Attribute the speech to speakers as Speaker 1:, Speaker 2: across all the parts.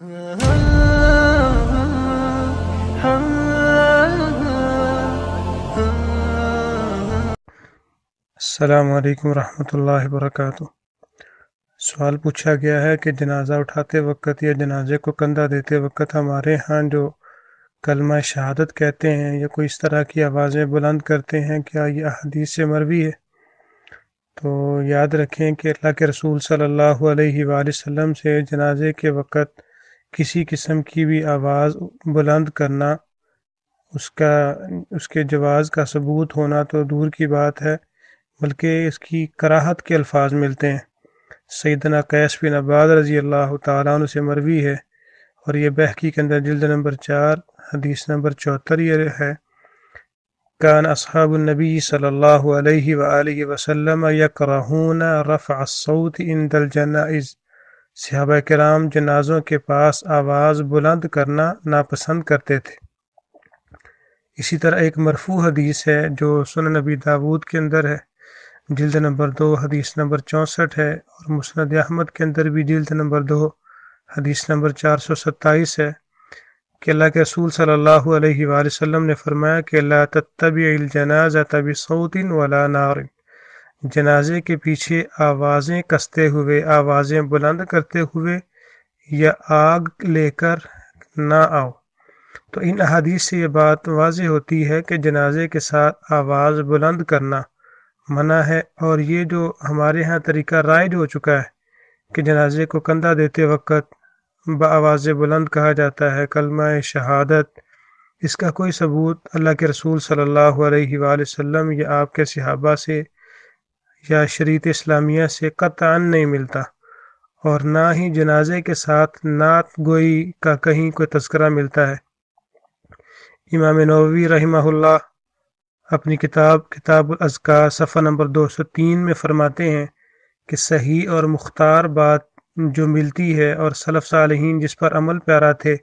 Speaker 1: السلام علیکم ورحمۃ اللہ وبرکاتہ سوال پوچھا گیا ہے کہ جنازہ اٹھاتے وقت یا جنازے کو کندھا دیتے وقت ہمارے ہاں جو کلمہ شہادت کہتے ہیں یا کوئی اس طرح کی آوازیں بلند کرتے ہیں کیا یہ احادیث سے مروی ہے تو یاد رکھیں کہ اللہ کے رسول صلی اللہ علیہ وآلہ وسلم سے جنازے کے وقت کسی قسم کی بھی آواز بلند کرنا اس کا اس کے جواز کا ثبوت ہونا تو دور کی بات ہے بلکہ اس کی کراہت کے الفاظ ملتے ہیں سیدنا قیس بن عباد رضی اللہ تعالیٰ عنہ سے مروی ہے اور یہ بحقی کے اندر جلد نمبر چار حدیث نمبر چوہتر یہ ہے کان اصحاب النبی صلی اللہ علیہ وآلہ وسلم یکرہون رفع الصوت عند الجنائز صحابہ کرام جنازوں کے پاس آواز بلند کرنا ناپسند کرتے تھے اسی طرح ایک مرفوع حدیث ہے جو سن نبی داود کے اندر ہے جلد نمبر دو حدیث نمبر چونسٹھ ہے اور مسند احمد کے اندر بھی جلد نمبر دو حدیث نمبر چار سو ستائیس ہے کہ اللہ کے رسول صلی اللہ علیہ وآلہ وسلم نے فرمایا کہ اللہ تب الجناز طبی ولا نارن جنازے کے پیچھے آوازیں کستے ہوئے آوازیں بلند کرتے ہوئے یا آگ لے کر نہ آؤ تو ان احادیث سے یہ بات واضح ہوتی ہے کہ جنازے کے ساتھ آواز بلند کرنا منع ہے اور یہ جو ہمارے ہاں طریقہ رائج ہو چکا ہے کہ جنازے کو کندھا دیتے وقت آواز بلند کہا جاتا ہے کلمہ شہادت اس کا کوئی ثبوت اللہ کے رسول صلی اللہ علیہ وآلہ وسلم یا آپ کے صحابہ سے یا شریعت اسلامیہ سے قطعا نہیں ملتا اور نہ ہی جنازے کے ساتھ نعت گوئی کا کہیں کوئی تذکرہ ملتا ہے امام نووی رحمہ اللہ اپنی کتاب کتاب الازکار صفحہ نمبر دو سو تین میں فرماتے ہیں کہ صحیح اور مختار بات جو ملتی ہے اور صلف صالحین جس پر عمل پیارا تھے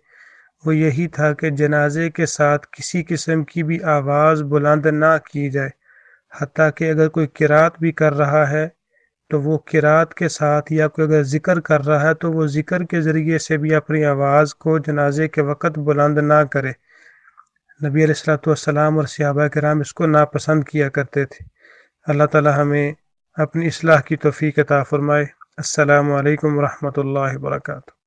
Speaker 1: وہ یہی تھا کہ جنازے کے ساتھ کسی قسم کی بھی آواز بلند نہ کی جائے حتیٰ کہ اگر کوئی قرات بھی کر رہا ہے تو وہ قرات کے ساتھ یا کوئی اگر ذکر کر رہا ہے تو وہ ذکر کے ذریعے سے بھی اپنی آواز کو جنازے کے وقت بلند نہ کرے نبی علیہ السلاۃ والسلام اور صحابہ کرام اس کو ناپسند کیا کرتے تھے اللہ تعالی ہمیں اپنی اصلاح کی توفیق عطا فرمائے السلام علیکم ورحمۃ اللہ وبرکاتہ